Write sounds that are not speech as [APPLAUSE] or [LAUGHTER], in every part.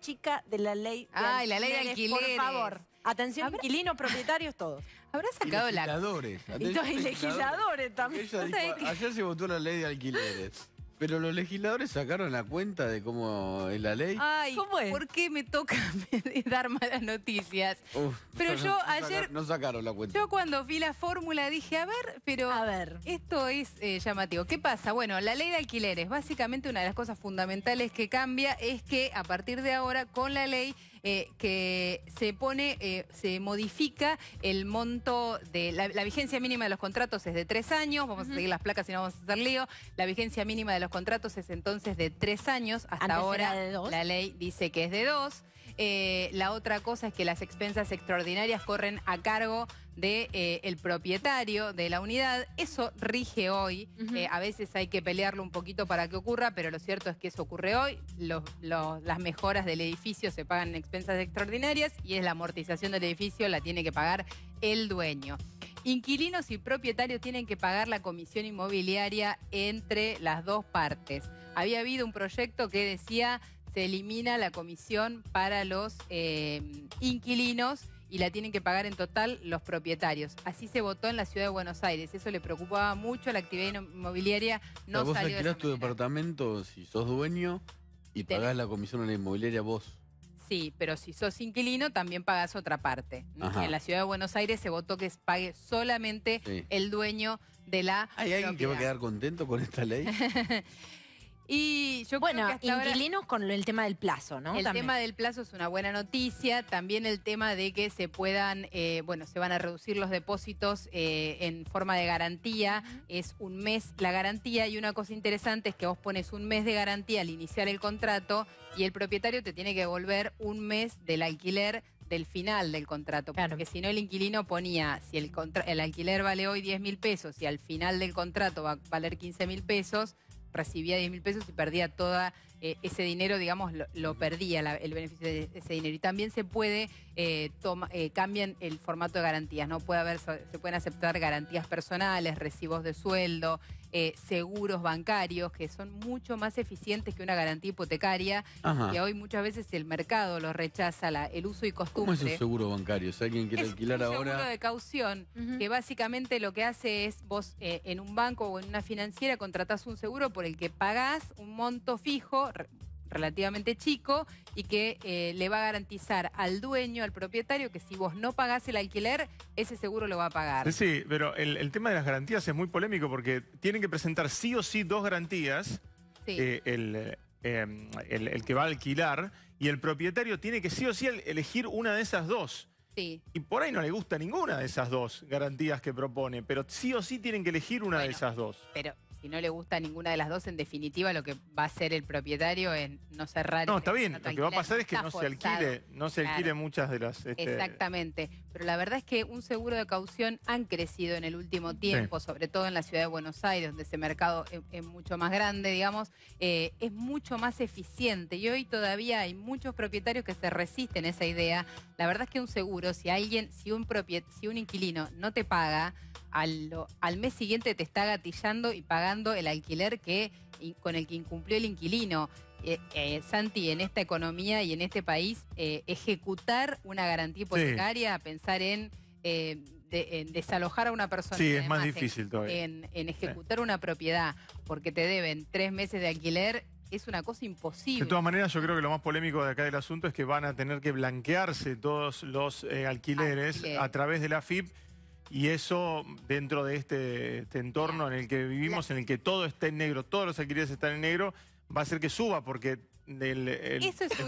chica de la ley de Ay, la ley de alquileres. Por favor. Atención, alquilinos, inquilinos, propietarios, todos. Habrá sacado Legisladores. Y, legisladores también. ayer se votó la ley de alquileres. Pero los legisladores sacaron la cuenta de cómo es la ley. Ay, ¿Cómo es? ¿por qué me toca [LAUGHS] dar malas noticias? pero yo ayer... no sacaron la cuenta. Yo cuando vi la fórmula dije, a ver, pero... A ver. Esto es eh, llamativo. ¿Qué pasa? Bueno, la ley de alquileres. Básicamente una de las cosas fundamentales que cambia es que a partir de ahora, con la ley eh, que se pone, eh, se modifica el monto de la, vigencia mínima de los contratos es de tres años, vamos a seguir las placas y no vamos a hacer lío. La vigencia mínima de los contratos es entonces de tres años, hasta ahora la ley dice que es de dos. Eh, la otra cosa es que las expensas extraordinarias corren a cargo del de, eh, el propietario de la unidad. Eso rige hoy. Eh, a veces hay que pelearlo un poquito para que ocurra, pero lo cierto es que eso ocurre hoy. las mejoras del edificio se pagan en expensas extraordinarias y es la amortización del edificio, la tiene que pagar el dueño. Inquilinos y propietarios tienen que pagar la comisión inmobiliaria entre las dos partes. Había habido un proyecto que decía se elimina la comisión para los eh, inquilinos y la tienen que pagar en total los propietarios. Así se votó en la ciudad de Buenos Aires. Eso le preocupaba mucho, a la actividad inmobiliaria no vos alquilás tu departamento si sos dueño y pagás la comisión a la inmobiliaria vos. Sí, pero si sos inquilino también pagás otra parte. En la ciudad de Buenos Aires se votó que pague solamente el dueño de la. ¿Hay alguien que va a quedar contento con esta ley? [LAUGHS] Y yo bueno, creo que inquilinos con el tema del plazo, ¿no? El tema del plazo es una buena noticia. También el tema de que se puedan, eh, bueno, se van a reducir los depósitos eh, en forma de garantía. Es un mes la garantía y una cosa interesante es que vos pones un mes de garantía al iniciar el contrato y el propietario te tiene que devolver un mes del alquiler del final del contrato. Claro. Porque si no, el inquilino ponía, si el, el alquiler vale hoy 10 mil pesos y al final del contrato va a valer 15 mil pesos, recibía 10 mil pesos y perdía todo eh, ese dinero, digamos, lo, perdía el beneficio de ese dinero. Y también se puede eh, toma, eh, cambian el formato de garantías, ¿no? Puede haber, se pueden aceptar garantías personales, recibos de sueldo, eh, seguros bancarios, que son mucho más eficientes que una garantía hipotecaria, Y que hoy muchas veces el mercado lo rechaza, la, el uso y costumbre. ¿Cómo es un seguro bancario? Si alguien quiere es alquilar un seguro de caución, que básicamente lo que hace es vos eh, en un banco o en una financiera contratás un seguro por el que pagás un monto fijo relativamente chico y que eh, le va a garantizar al dueño, al propietario, que si vos no pagás el alquiler, ese seguro lo va a pagar. Sí, pero el, tema de las garantías es muy polémico porque tienen que presentar sí o sí dos garantías. Eh, eh, em, el, el, que va a alquilar y el propietario tiene que sí o sí elegir una de esas dos. Sí. Y por ahí no le gusta ninguna de esas dos garantías que propone, pero sí o sí tienen que elegir una de esas dos. Pero si no le gusta ninguna de las dos, en definitiva lo que va a hacer el propietario es no cerrar. No, está bien. Lo que va a pasar es que no se alquile, no se alquile muchas de las. Este, Exactamente pero la verdad es que un seguro de caución han crecido en el último tiempo, sobre todo en la ciudad de Buenos Aires, donde ese mercado es, mucho más grande, digamos, eh, es mucho más eficiente y hoy todavía hay muchos propietarios que se resisten a esa idea. La verdad es que un seguro, si alguien, si un, propiet, si un inquilino no te paga, al, al mes siguiente te está gatillando y pagando el alquiler que, con el que incumplió el inquilino. Eh, eh, Santi, en esta economía y en este país, eh, ejecutar una garantía hipotecaria, pensar en, desalojar a una persona. es más difícil en, En, ejecutar una propiedad porque te deben tres meses de alquiler. Es una cosa imposible. De todas maneras, yo creo que lo más polémico de acá del asunto es que van a tener que blanquearse todos los alquileres a través de la FIP. Y eso dentro de este, este entorno en el que vivimos, en el que todo está en negro, todos los alquileres están en negro, va a ser que suba porque el,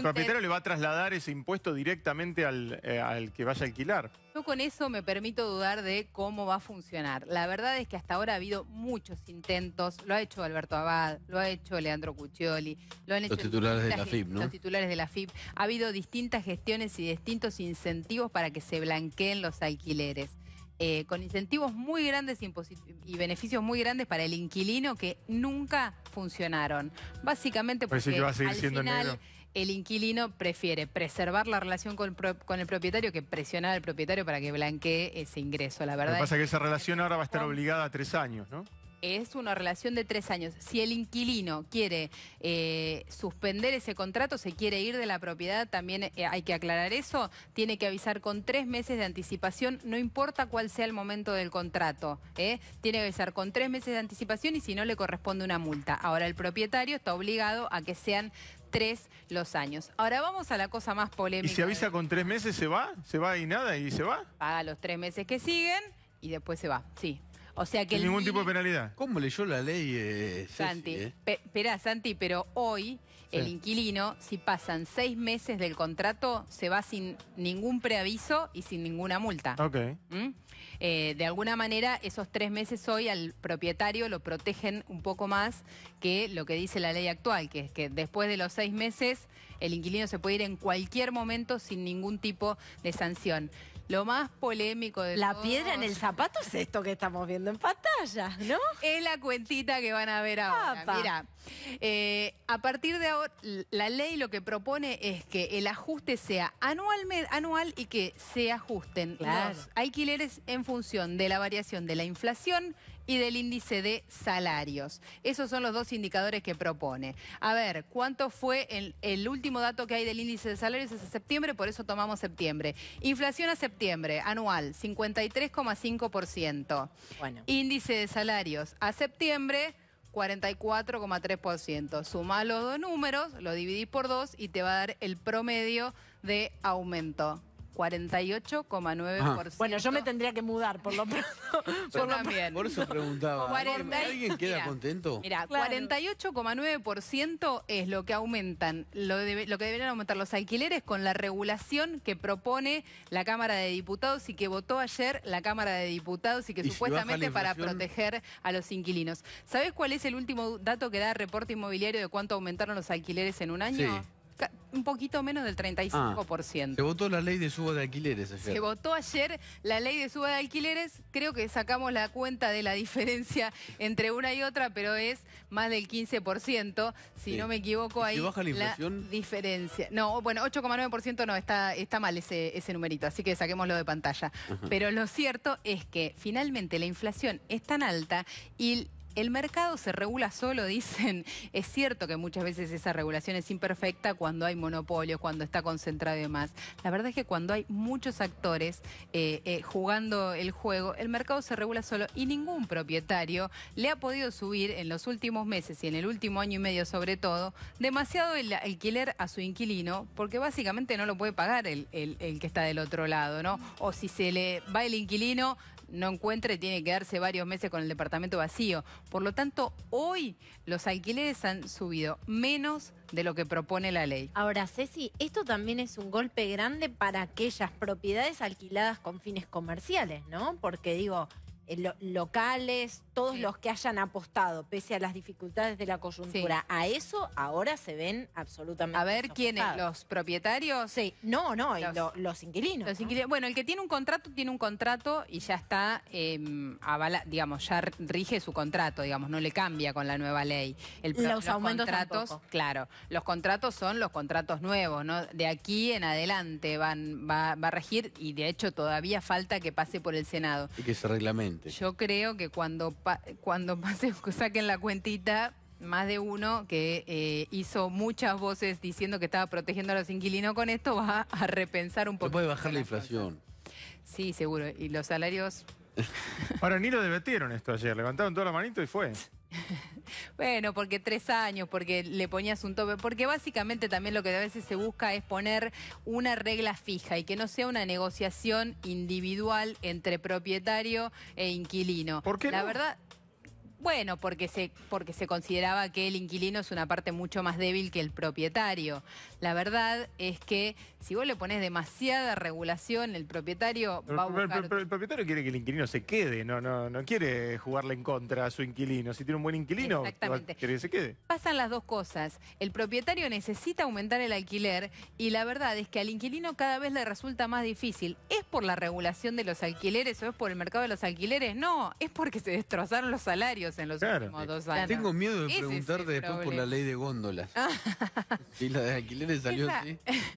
propietario le va a trasladar ese impuesto directamente al, eh, al, que vaya a alquilar. Yo con eso me permito dudar de cómo va a funcionar. La verdad es que hasta ahora ha habido muchos intentos. Lo ha hecho Alberto Abad, lo ha hecho Leandro Cuccioli, lo han hecho los titulares de la FIP, ¿no? Los titulares de la FIP. Ha habido distintas gestiones y distintos incentivos para que se blanqueen los alquileres. Eh, con incentivos muy grandes y beneficios muy grandes para el inquilino que nunca funcionaron. Básicamente porque al final el inquilino prefiere preservar la relación con, con, el propietario que presionar al propietario para que blanquee ese ingreso, la verdad. Lo que pasa es que esa relación ahora va a estar obligada a tres años, ¿no? es una relación de tres años. Si el inquilino quiere eh, suspender ese contrato, se quiere ir de la propiedad, también eh, hay que aclarar eso, tiene que avisar con tres meses de anticipación, no importa cuál sea el momento del contrato. ¿eh? Tiene que avisar con tres meses de anticipación y si no le corresponde una multa. Ahora el propietario está obligado a que sean tres los años. Ahora vamos a la cosa más polémica. ¿Y si avisa con tres meses se va? ¿Se va y nada y se va? Paga los tres meses que siguen y después se va, sí. O sea que. Sin ningún tipo de penalidad. ¿Cómo leyó la ley? Eh, Santi. Eh? espera, Santi, pero hoy el inquilino, si pasan seis meses del contrato, se va sin ningún preaviso y sin ninguna multa. Ok. ¿Mm? Eh, de alguna manera, esos tres meses hoy al propietario lo protegen un poco más que lo que dice la ley actual, que es que después de los seis meses el inquilino se puede ir en cualquier momento sin ningún tipo de sanción. Lo más polémico de La piedra en el zapato es esto que estamos viendo en pantalla, ¿no? Es la cuentita que van a ver ahora. Mira, eh, a partir de ahora, la ley lo que propone es que el ajuste sea anual, anual y que se ajusten los alquileres en función de la variación de la inflación, y del índice de salarios. Esos son los dos indicadores que propone. A ver, ¿cuánto fue el, último dato que hay del índice de salarios? Es septiembre, por eso tomamos septiembre. Inflación a septiembre, anual, 53,5%. Bueno. Índice de salarios a septiembre... 44,3%. Suma los dos números, lo dividís por dos y te va a dar el promedio de aumento. 48,9%. Bueno, yo me tendría que mudar, por lo menos. [LAUGHS] por, por eso preguntaba. ¿Alguien queda contento? Mira, 48,9% es lo que aumentan, lo, que deberían aumentar los alquileres con la regulación que propone la Cámara de Diputados y que votó ayer la Cámara de Diputados y que supuestamente para proteger a los inquilinos. ¿Sabes cuál es el último dato que da el reporte inmobiliario de cuánto aumentaron los alquileres en un año? Sí un poquito menos del 35%. Ah, se votó la ley de suba de alquileres ayer. Se votó ayer la ley de suba de alquileres. Creo que sacamos la cuenta de la [LAUGHS] diferencia entre una y otra, pero es más del 15%. Si no me equivoco, ahí la, diferencia. No, bueno, 8,9% no, está, está mal ese, ese numerito, así que saquémoslo de pantalla. Pero lo cierto es que finalmente la inflación es tan alta y el mercado se regula solo, [LAUGHS] dicen. Es cierto que muchas veces esa regulación es imperfecta cuando hay monopolio, cuando está concentrado y demás. La verdad es que cuando hay muchos actores eh, eh, jugando el juego, el mercado se regula solo y ningún propietario le ha podido subir en los últimos meses y en el último año y medio sobre todo demasiado el alquiler a su inquilino porque básicamente no lo puede pagar el, el que está del otro lado, ¿no? O si se le va el inquilino, no encuentra tiene que quedarse varios meses con el departamento vacío. Por lo tanto, hoy los alquileres han subido menos de lo que propone la ley. Ahora, Ceci, esto también es un golpe grande para aquellas propiedades alquiladas con fines comerciales, ¿no? Porque digo, eh, locales, todos los que hayan apostado, pese a las dificultades de la coyuntura, a eso ahora se ven absolutamente. A ver quiénes, los propietarios. Sí, no, no, los, inquilinos, Bueno, el que tiene un contrato, tiene un contrato y ya está, eh, digamos, ya rige su contrato, digamos, no le cambia con la nueva ley. El, los, los contratos, claro, los contratos son los contratos nuevos, ¿no? De aquí en adelante van, va, va a regir y de hecho todavía falta que pase por el Senado. Y que se reglamente. Yo creo que cuando, cuando [LAUGHS] saquen la cuentita, más de uno que eh, hizo muchas voces diciendo que estaba protegiendo a los inquilinos con esto va a repensar un poco. Puede bajar la inflación. Sí, seguro. Y los salarios. Ahora ni lo debatieron esto ayer. Levantaron toda la manito y fue. [LAUGHS] Bueno, porque tres años, porque le ponías un tope, porque básicamente también lo que a veces se busca es poner una regla fija y que no sea una negociación individual entre propietario e inquilino. ¿Por La verdad... Bueno, porque se, porque se consideraba que el inquilino es una parte mucho más débil que el propietario. La verdad es que si vos le pones demasiada regulación, el propietario va a buscar... Pero, el propietario quiere que el inquilino se quede, no, no, no quiere jugarle en contra a su inquilino. Si tiene un buen inquilino, quiere que se quede. Pasan las dos cosas. El propietario necesita aumentar el alquiler y la verdad es que al inquilino cada vez le resulta más difícil. ¿Es por la regulación de los alquileres o es por el mercado de los alquileres? No, es porque se destrozaron los salarios. Pues, en los últimos dos años. Tengo miedo de preguntarte después por la ley de góndolas. y [LAUGHS] la de alquileres salió así. [LAUGHS]